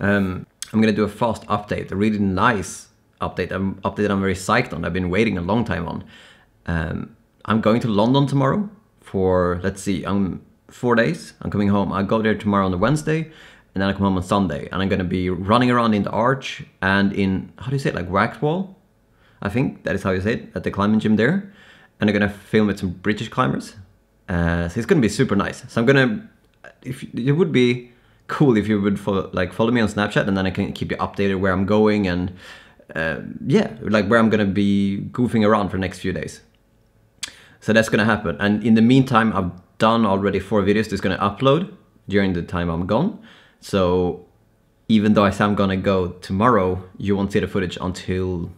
Um, I'm gonna do a fast update, a really nice update, an um, update I'm very psyched on, I've been waiting a long time on. Um, I'm going to London tomorrow for, let's see, I'm um, four days, I'm coming home. I go there tomorrow on the Wednesday, and then I come home on Sunday, and I'm gonna be running around in the arch and in, how do you say it, like wax wall? I think that is how you say it, at the climbing gym there. And I'm gonna film with some British climbers. Uh, so it's gonna be super nice. So I'm gonna, if it would be cool if you would follow, like follow me on Snapchat, and then I can keep you updated where I'm going and uh, yeah, like where I'm gonna be goofing around for the next few days. So that's gonna happen. And in the meantime, I've done already four videos that's gonna upload during the time I'm gone. So even though I say I'm gonna go tomorrow, you won't see the footage until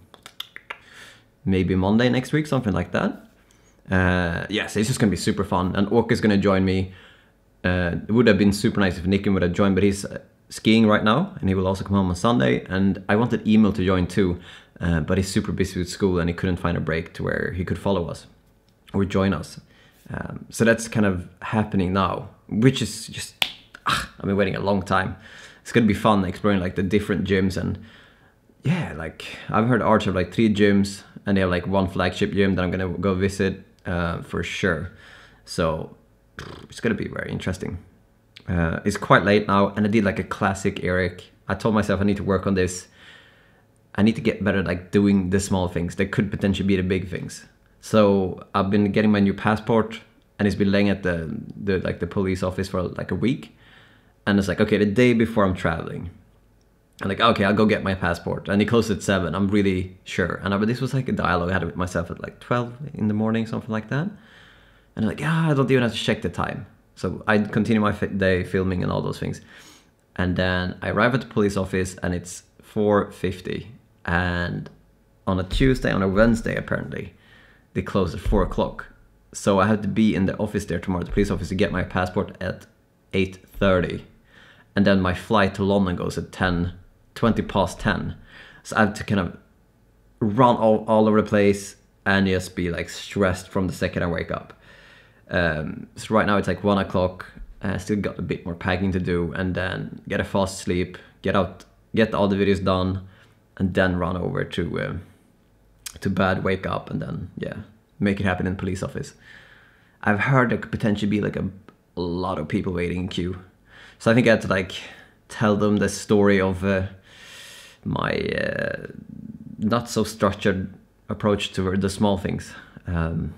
maybe Monday next week, something like that. Uh, yeah, so it's just gonna be super fun. And Orca's gonna join me. Uh, it would have been super nice if Nikim would have joined, but he's uh, skiing right now, and he will also come home on Sunday. And I wanted Emil to join too, uh, but he's super busy with school, and he couldn't find a break to where he could follow us or join us. Um, so that's kind of happening now, which is just ah, I've been waiting a long time. It's gonna be fun exploring like the different gyms and yeah, like I've heard Arch have like three gyms and they have like one flagship gym that I'm gonna go visit uh, for sure. So it's gonna be very interesting. Uh, it's quite late now, and I did like a classic Eric. I told myself I need to work on this. I need to get better at like doing the small things that could potentially be the big things. So I've been getting my new passport, and it's been laying at the, the like the police office for like a week. And it's like okay, the day before I'm traveling, I'm like okay, I'll go get my passport. And it closes at seven. I'm really sure. And I, but this was like a dialogue I had with myself at like twelve in the morning, something like that. And I'm like, yeah, I don't even have to check the time. So I continue my day filming and all those things. And then I arrive at the police office and it's 4.50. And on a Tuesday, on a Wednesday apparently, they close at 4 o'clock. So I have to be in the office there tomorrow, the police office, to get my passport at 8.30. And then my flight to London goes at 10, 20 past 10. So I have to kind of run all, all over the place and just be like stressed from the second I wake up. Um, so right now it's like one o'clock. I still got a bit more packing to do, and then get a fast sleep, get out, get all the videos done, and then run over to uh, to bed, wake up, and then yeah, make it happen in the police office. I've heard there could potentially be like a, a lot of people waiting in queue, so I think I had to like tell them the story of uh, my uh, not so structured approach to the small things. Um,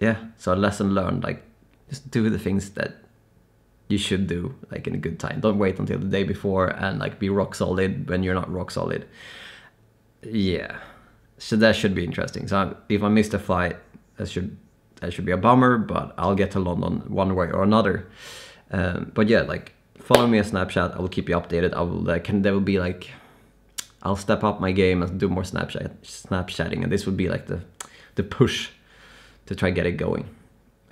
yeah so lesson learned like just do the things that you should do like in a good time don't wait until the day before and like be rock solid when you're not rock solid yeah so that should be interesting so if i missed a flight that should that should be a bummer but i'll get to london one way or another um, but yeah like follow me on snapchat i will keep you updated i will like can there will be like i'll step up my game and do more snapchat snapchatting and this would be like the the push to try get it going.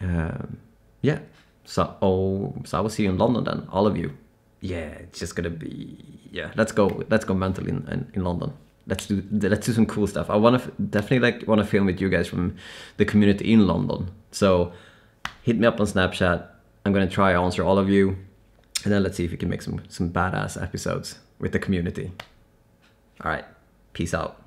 Um, yeah, so oh, so I will see you in London then, all of you. Yeah, it's just gonna be yeah. Let's go, let's go mental in, in, in London. Let's do let's do some cool stuff. I wanna definitely like wanna film with you guys from the community in London. So hit me up on Snapchat. I'm gonna try answer all of you, and then let's see if we can make some some badass episodes with the community. All right, peace out.